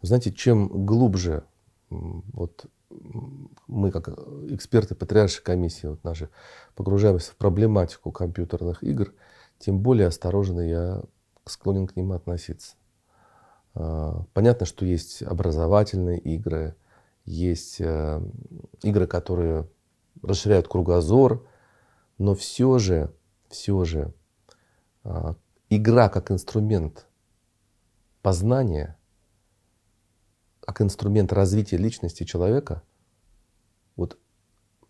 Знаете, чем глубже вот мы, как эксперты патриаршей комиссии вот наши, погружаемся в проблематику компьютерных игр, тем более осторожно я склонен к ним относиться. А, понятно, что есть образовательные игры, есть э, игры, которые расширяют кругозор, но все же, все же а, игра как инструмент познания – как инструмент развития личности человека, вот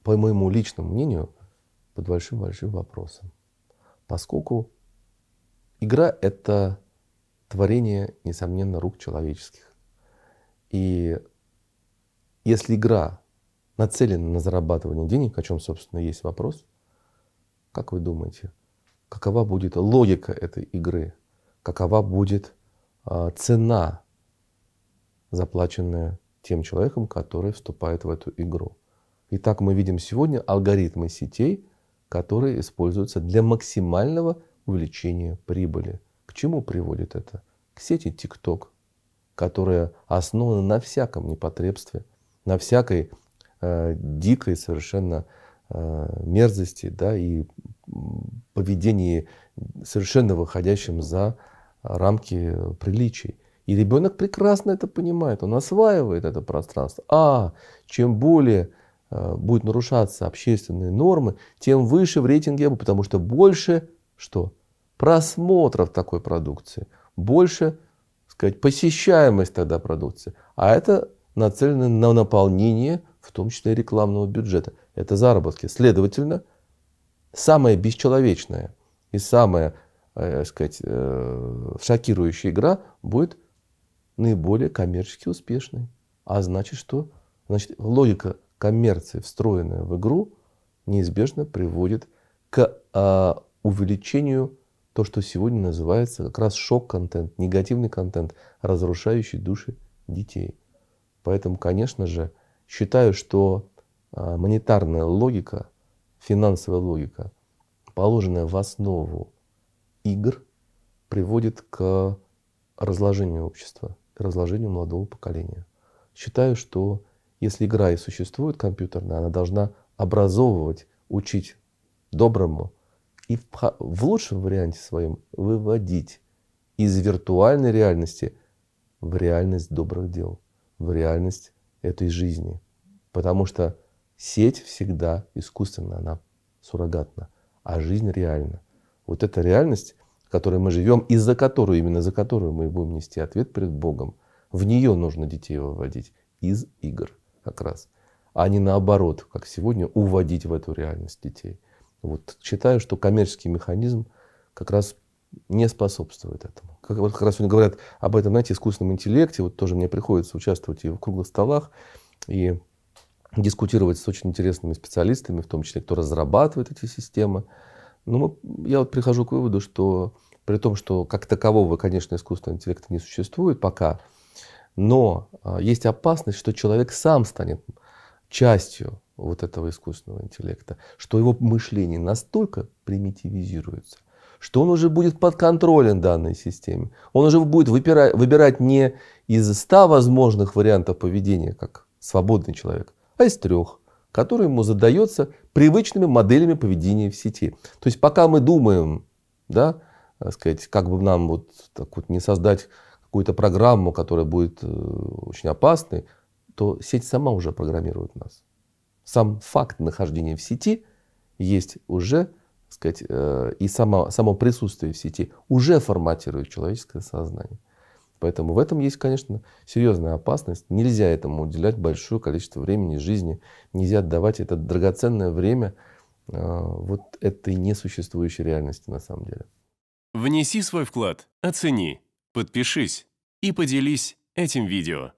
по моему личному мнению, под большим-большим вопросом. Поскольку игра — это творение, несомненно, рук человеческих. И если игра нацелена на зарабатывание денег, о чем, собственно, есть вопрос, как вы думаете, какова будет логика этой игры, какова будет э, цена заплаченная тем человеком, который вступает в эту игру. Итак, мы видим сегодня алгоритмы сетей, которые используются для максимального увеличения прибыли. К чему приводит это? К сети TikTok, которая основана на всяком непотребстве, на всякой э, дикой совершенно э, мерзости да, и поведении, совершенно выходящем за рамки приличий. И ребенок прекрасно это понимает, он осваивает это пространство. А чем более э, будут нарушаться общественные нормы, тем выше в рейтинге, потому что больше что? Просмотров такой продукции, больше сказать, посещаемость тогда продукции. А это нацелено на наполнение, в том числе рекламного бюджета. Это заработки. Следовательно, самая бесчеловечная и самая, э, сказать, э, шокирующая игра будет – наиболее коммерчески успешной. А значит что? Значит, логика коммерции, встроенная в игру, неизбежно приводит к э, увеличению то, что сегодня называется как раз шок-контент, негативный контент, разрушающий души детей. Поэтому, конечно же, считаю, что э, монетарная логика, финансовая логика, положенная в основу игр, приводит к разложению общества разложению молодого поколения. Считаю, что если игра и существует компьютерная, она должна образовывать, учить доброму и в, в лучшем варианте своем выводить из виртуальной реальности в реальность добрых дел, в реальность этой жизни. Потому что сеть всегда искусственна, она суррогатна, а жизнь реальна. Вот эта реальность в которой мы живем, и за которую, именно за которую мы будем нести ответ перед Богом, в нее нужно детей выводить из игр как раз, а не наоборот, как сегодня, уводить в эту реальность детей. Вот считаю, что коммерческий механизм как раз не способствует этому. Как, вот как раз сегодня говорят об этом, знаете, искусственном интеллекте. Вот тоже мне приходится участвовать и в круглых столах, и дискутировать с очень интересными специалистами, в том числе, кто разрабатывает эти системы. Ну, я вот прихожу к выводу, что при том, что как такового, конечно, искусственного интеллекта не существует пока, но а, есть опасность, что человек сам станет частью вот этого искусственного интеллекта, что его мышление настолько примитивизируется, что он уже будет под контролем данной системе. Он уже будет выбирать, выбирать не из ста возможных вариантов поведения, как свободный человек, а из трех который ему задается привычными моделями поведения в сети. То есть пока мы думаем, да, э, сказать, как бы нам вот так вот не создать какую-то программу, которая будет э, очень опасной, то сеть сама уже программирует нас. Сам факт нахождения в сети есть уже, сказать, э, и само, само присутствие в сети уже форматирует человеческое сознание. Поэтому в этом есть, конечно, серьезная опасность. Нельзя этому уделять большое количество времени, жизни. Нельзя отдавать это драгоценное время а, вот этой несуществующей реальности на самом деле. Внеси свой вклад, оцени, подпишись и поделись этим видео.